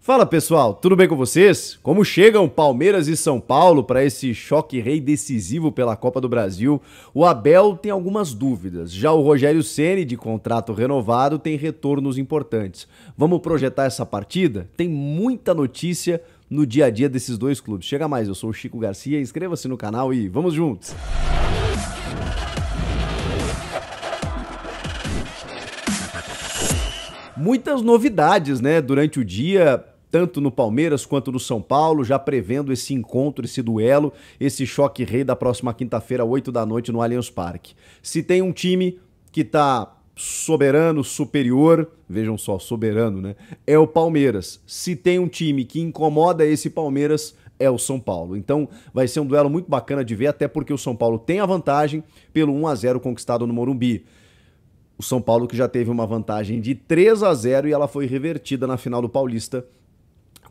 Fala pessoal, tudo bem com vocês? Como chegam Palmeiras e São Paulo para esse choque rei decisivo pela Copa do Brasil? O Abel tem algumas dúvidas. Já o Rogério Ceni, de contrato renovado, tem retornos importantes. Vamos projetar essa partida? Tem muita notícia no dia a dia desses dois clubes. Chega mais, eu sou o Chico Garcia, inscreva-se no canal e vamos juntos. muitas novidades, né, durante o dia, tanto no Palmeiras quanto no São Paulo, já prevendo esse encontro, esse duelo, esse choque rei da próxima quinta-feira, 8 da noite, no Allianz Parque. Se tem um time que está soberano, superior, vejam só, soberano, né? É o Palmeiras. Se tem um time que incomoda esse Palmeiras, é o São Paulo. Então vai ser um duelo muito bacana de ver, até porque o São Paulo tem a vantagem pelo 1 a 0 conquistado no Morumbi o São Paulo que já teve uma vantagem de 3 a 0 e ela foi revertida na final do Paulista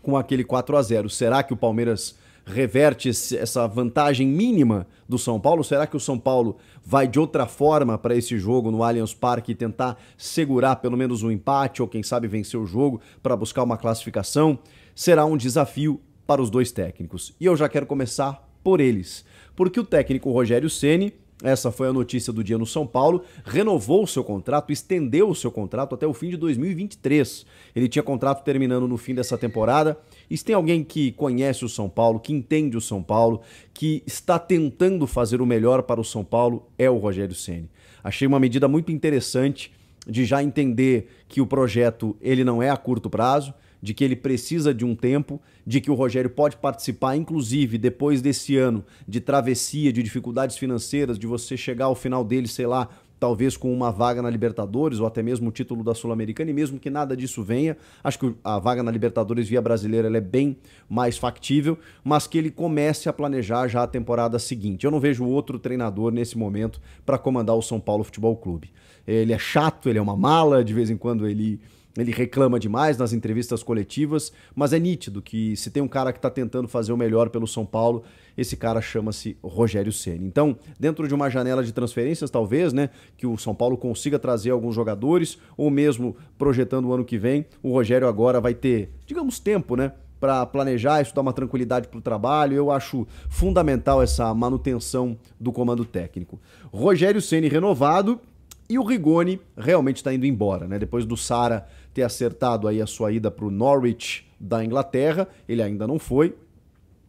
com aquele 4 a 0. Será que o Palmeiras reverte essa vantagem mínima do São Paulo? Será que o São Paulo vai de outra forma para esse jogo no Allianz Parque e tentar segurar pelo menos um empate ou quem sabe vencer o jogo para buscar uma classificação? Será um desafio para os dois técnicos. E eu já quero começar por eles, porque o técnico Rogério Ceni essa foi a notícia do dia no São Paulo. Renovou o seu contrato, estendeu o seu contrato até o fim de 2023. Ele tinha contrato terminando no fim dessa temporada. E se tem alguém que conhece o São Paulo, que entende o São Paulo, que está tentando fazer o melhor para o São Paulo, é o Rogério Ceni. Achei uma medida muito interessante de já entender que o projeto ele não é a curto prazo, de que ele precisa de um tempo, de que o Rogério pode participar, inclusive depois desse ano de travessia, de dificuldades financeiras, de você chegar ao final dele, sei lá, talvez com uma vaga na Libertadores ou até mesmo o título da Sul-Americana, e mesmo que nada disso venha, acho que a vaga na Libertadores via brasileira é bem mais factível, mas que ele comece a planejar já a temporada seguinte. Eu não vejo outro treinador nesse momento para comandar o São Paulo Futebol Clube. Ele é chato, ele é uma mala, de vez em quando ele ele reclama demais nas entrevistas coletivas, mas é nítido que se tem um cara que está tentando fazer o melhor pelo São Paulo, esse cara chama-se Rogério Ceni. Então, dentro de uma janela de transferências, talvez, né, que o São Paulo consiga trazer alguns jogadores, ou mesmo projetando o ano que vem, o Rogério agora vai ter, digamos, tempo, né? para planejar, isso dá uma tranquilidade para o trabalho. Eu acho fundamental essa manutenção do comando técnico. Rogério Ceni renovado e o Rigoni realmente está indo embora, né? Depois do Sara ter acertado aí a sua ida para o Norwich da Inglaterra, ele ainda não foi.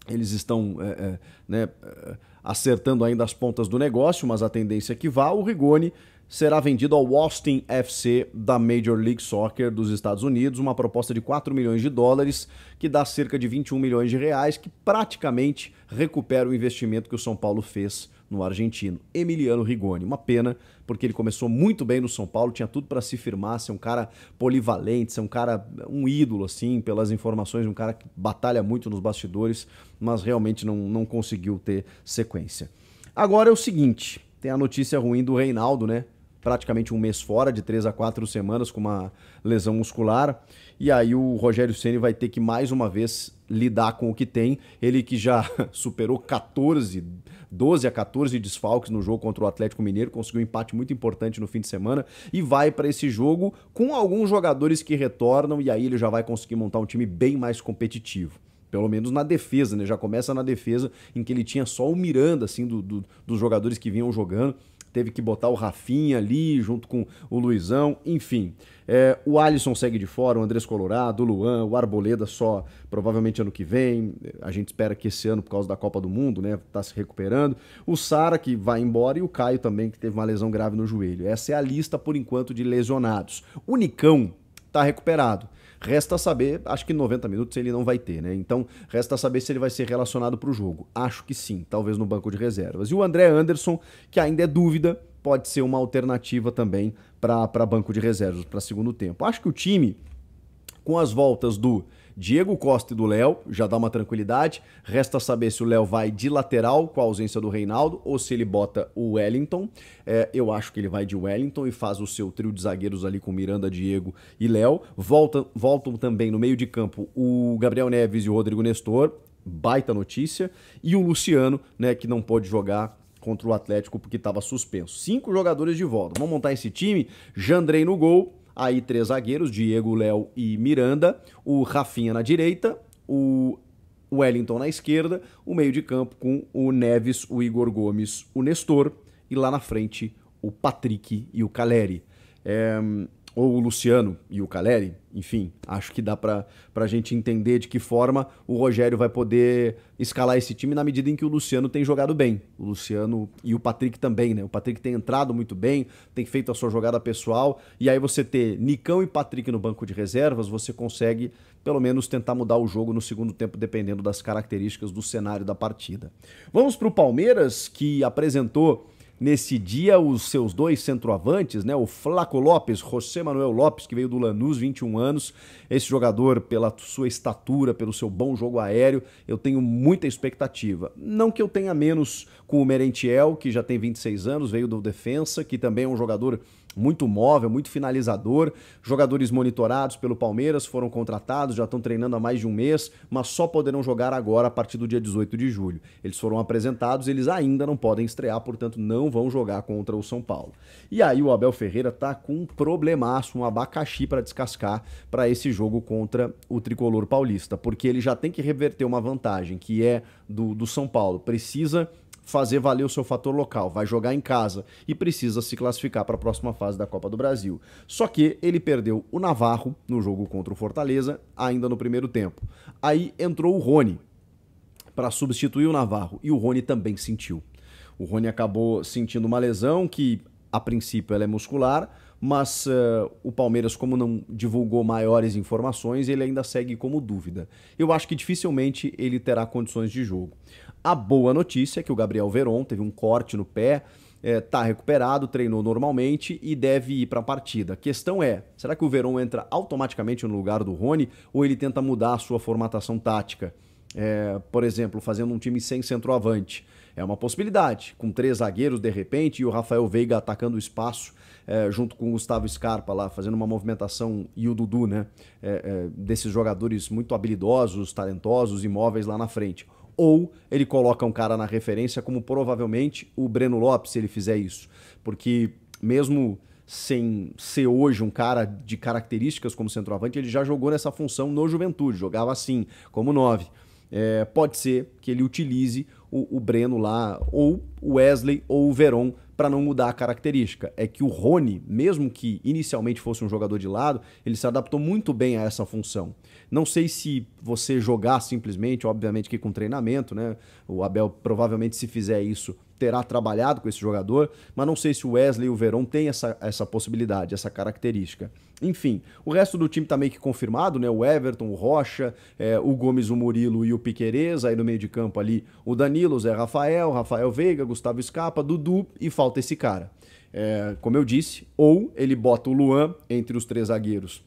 Eles estão é, é, né, é, acertando ainda as pontas do negócio, mas a tendência é que vá. O Rigoni será vendido ao Austin FC da Major League Soccer dos Estados Unidos, uma proposta de 4 milhões de dólares, que dá cerca de 21 milhões de reais, que praticamente recupera o investimento que o São Paulo fez no argentino Emiliano Rigoni. Uma pena, porque ele começou muito bem no São Paulo, tinha tudo para se firmar, ser um cara polivalente, ser um cara, um ídolo, assim, pelas informações, um cara que batalha muito nos bastidores, mas realmente não, não conseguiu ter sequência. Agora é o seguinte, tem a notícia ruim do Reinaldo, né? praticamente um mês fora, de três a quatro semanas, com uma lesão muscular. E aí o Rogério Ceni vai ter que mais uma vez lidar com o que tem. Ele que já superou 14, 12 a 14 desfalques no jogo contra o Atlético Mineiro, conseguiu um empate muito importante no fim de semana e vai para esse jogo com alguns jogadores que retornam e aí ele já vai conseguir montar um time bem mais competitivo. Pelo menos na defesa, né? Já começa na defesa, em que ele tinha só o Miranda, assim, do, do dos jogadores que vinham jogando teve que botar o Rafinha ali junto com o Luizão, enfim. É, o Alisson segue de fora, o Andrés Colorado, o Luan, o Arboleda só provavelmente ano que vem. A gente espera que esse ano, por causa da Copa do Mundo, né, tá se recuperando. O Sara, que vai embora, e o Caio também, que teve uma lesão grave no joelho. Essa é a lista, por enquanto, de lesionados. O Nicão tá recuperado. Resta saber, acho que 90 minutos ele não vai ter, né? Então, resta saber se ele vai ser relacionado para o jogo. Acho que sim, talvez no banco de reservas. E o André Anderson, que ainda é dúvida, pode ser uma alternativa também para banco de reservas, para segundo tempo. Acho que o time, com as voltas do Diego Costa e do Léo, já dá uma tranquilidade. Resta saber se o Léo vai de lateral com a ausência do Reinaldo ou se ele bota o Wellington. É, eu acho que ele vai de Wellington e faz o seu trio de zagueiros ali com Miranda, Diego e Léo. Voltam, voltam também no meio de campo o Gabriel Neves e o Rodrigo Nestor. Baita notícia. E o Luciano, né, que não pode jogar contra o Atlético porque estava suspenso. Cinco jogadores de volta. Vamos montar esse time. Jandrei no gol, Aí três zagueiros, Diego, Léo e Miranda, o Rafinha na direita, o Wellington na esquerda, o meio de campo com o Neves, o Igor Gomes, o Nestor e lá na frente o Patrick e o Caleri. É, ou o Luciano e o Caleri, enfim, acho que dá para a gente entender de que forma o Rogério vai poder escalar esse time na medida em que o Luciano tem jogado bem. O Luciano e o Patrick também, né? O Patrick tem entrado muito bem, tem feito a sua jogada pessoal, e aí você ter Nicão e Patrick no banco de reservas, você consegue pelo menos tentar mudar o jogo no segundo tempo, dependendo das características do cenário da partida. Vamos para o Palmeiras, que apresentou Nesse dia, os seus dois centroavantes, né, o Flaco Lopes, José Manuel Lopes, que veio do Lanús, 21 anos, esse jogador, pela sua estatura, pelo seu bom jogo aéreo, eu tenho muita expectativa. Não que eu tenha menos com o Merentiel, que já tem 26 anos, veio do Defensa, que também é um jogador muito móvel, muito finalizador. Jogadores monitorados pelo Palmeiras foram contratados, já estão treinando há mais de um mês, mas só poderão jogar agora a partir do dia 18 de julho. Eles foram apresentados, eles ainda não podem estrear, portanto, não vão jogar contra o São Paulo. E aí o Abel Ferreira tá com um problemaço, um abacaxi para descascar para esse jogo contra o tricolor paulista, porque ele já tem que reverter uma vantagem que é do, do São Paulo. Precisa fazer valer o seu fator local, vai jogar em casa e precisa se classificar para a próxima fase da Copa do Brasil. Só que ele perdeu o Navarro no jogo contra o Fortaleza, ainda no primeiro tempo. Aí entrou o Rony para substituir o Navarro e o Rony também sentiu. O Rony acabou sentindo uma lesão que, a princípio, ela é muscular, mas uh, o Palmeiras, como não divulgou maiores informações, ele ainda segue como dúvida. Eu acho que dificilmente ele terá condições de jogo. A boa notícia é que o Gabriel Veron teve um corte no pé, está eh, é, recuperado, treinou normalmente e deve ir para a partida. A questão é, será que o Veron entra automaticamente no lugar do Rony ou ele tenta mudar a sua formatação tática? É, por exemplo, fazendo um time sem centroavante. É uma possibilidade. Com três zagueiros, de repente, e o Rafael Veiga atacando o espaço é, junto com o Gustavo Scarpa lá, fazendo uma movimentação e o Dudu, né? É, é, desses jogadores muito habilidosos, talentosos, imóveis lá na frente ou ele coloca um cara na referência, como provavelmente o Breno Lopes, se ele fizer isso. Porque mesmo sem ser hoje um cara de características como centroavante, ele já jogou nessa função no Juventude, jogava assim, como nove. É, pode ser que ele utilize o, o Breno lá, ou o Wesley ou o Veron para não mudar a característica. É que o Rony, mesmo que inicialmente fosse um jogador de lado, ele se adaptou muito bem a essa função. Não sei se você jogar simplesmente, obviamente que com treinamento, né? O Abel provavelmente se fizer isso terá trabalhado com esse jogador, mas não sei se o Wesley e o Verón têm essa, essa possibilidade, essa característica. Enfim, o resto do time tá meio que confirmado, né? O Everton, o Rocha, é, o Gomes, o Murilo e o Piquerez, aí no meio de campo ali o Danilo, o Zé Rafael, Rafael Veiga, Gustavo Escapa, Dudu e falta esse cara. É, como eu disse, ou ele bota o Luan entre os três zagueiros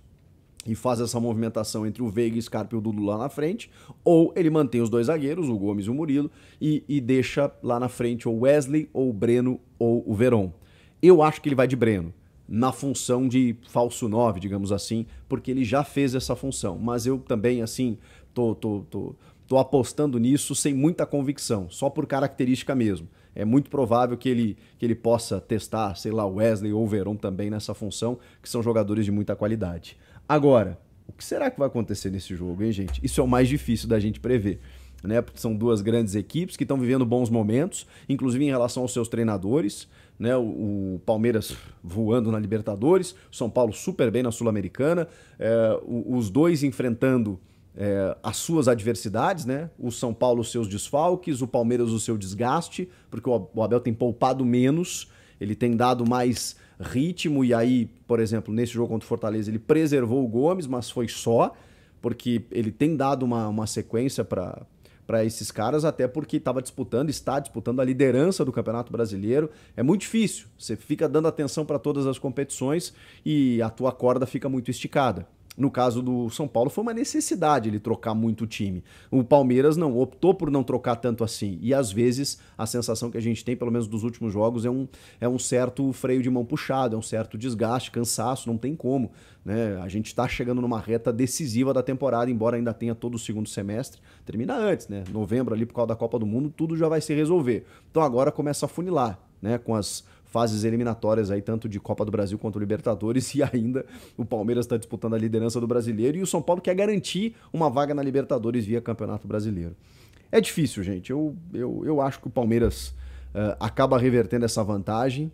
e faz essa movimentação entre o Veiga, o Scarpa e o Dudu lá na frente, ou ele mantém os dois zagueiros, o Gomes e o Murilo, e, e deixa lá na frente o Wesley, ou o Breno, ou o Veron. Eu acho que ele vai de Breno, na função de falso 9, digamos assim, porque ele já fez essa função. Mas eu também, assim, tô, tô, tô, tô apostando nisso sem muita convicção, só por característica mesmo. É muito provável que ele, que ele possa testar, sei lá, Wesley ou Veron também nessa função, que são jogadores de muita qualidade. Agora, o que será que vai acontecer nesse jogo, hein, gente? Isso é o mais difícil da gente prever. Né? Porque são duas grandes equipes que estão vivendo bons momentos, inclusive em relação aos seus treinadores. Né? O, o Palmeiras voando na Libertadores, São Paulo super bem na Sul-Americana, é, os dois enfrentando é, as suas adversidades, né? O São Paulo, os seus desfalques, o Palmeiras, o seu desgaste, porque o Abel tem poupado menos, ele tem dado mais ritmo. E aí, por exemplo, nesse jogo contra o Fortaleza, ele preservou o Gomes, mas foi só, porque ele tem dado uma, uma sequência para para esses caras, até porque estava disputando, está disputando a liderança do Campeonato Brasileiro. É muito difícil. Você fica dando atenção para todas as competições e a tua corda fica muito esticada. No caso do São Paulo, foi uma necessidade ele trocar muito o time. O Palmeiras não optou por não trocar tanto assim. E às vezes a sensação que a gente tem, pelo menos dos últimos jogos, é um, é um certo freio de mão puxado, é um certo desgaste, cansaço, não tem como. Né? A gente está chegando numa reta decisiva da temporada, embora ainda tenha todo o segundo semestre. Termina antes, né? Novembro ali, por causa da Copa do Mundo, tudo já vai se resolver. Então agora começa a funilar, né? Com as fases eliminatórias aí, tanto de Copa do Brasil quanto Libertadores, e ainda o Palmeiras está disputando a liderança do brasileiro e o São Paulo quer garantir uma vaga na Libertadores via Campeonato Brasileiro. É difícil, gente. Eu, eu, eu acho que o Palmeiras uh, acaba revertendo essa vantagem.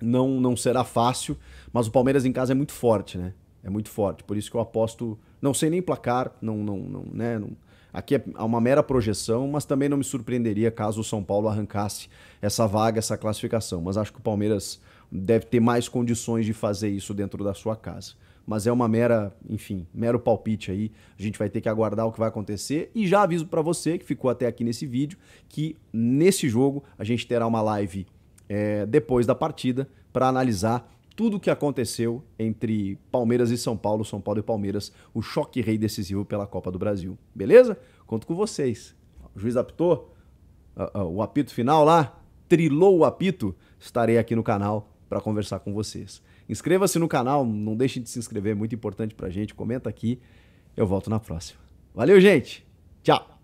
Não, não será fácil, mas o Palmeiras em casa é muito forte, né? É muito forte. Por isso que eu aposto. Não sei nem placar, não, não, não, né? Não, Aqui é uma mera projeção, mas também não me surpreenderia caso o São Paulo arrancasse essa vaga, essa classificação. Mas acho que o Palmeiras deve ter mais condições de fazer isso dentro da sua casa. Mas é uma mera, enfim, mero palpite aí. A gente vai ter que aguardar o que vai acontecer. E já aviso para você que ficou até aqui nesse vídeo que nesse jogo a gente terá uma live é, depois da partida para analisar tudo o que aconteceu entre Palmeiras e São Paulo, São Paulo e Palmeiras, o choque rei decisivo pela Copa do Brasil. Beleza? Conto com vocês. O juiz apitou ah, ah, o apito final lá, trilou o apito. Estarei aqui no canal para conversar com vocês. Inscreva-se no canal, não deixe de se inscrever, é muito importante a gente. Comenta aqui. Eu volto na próxima. Valeu, gente. Tchau.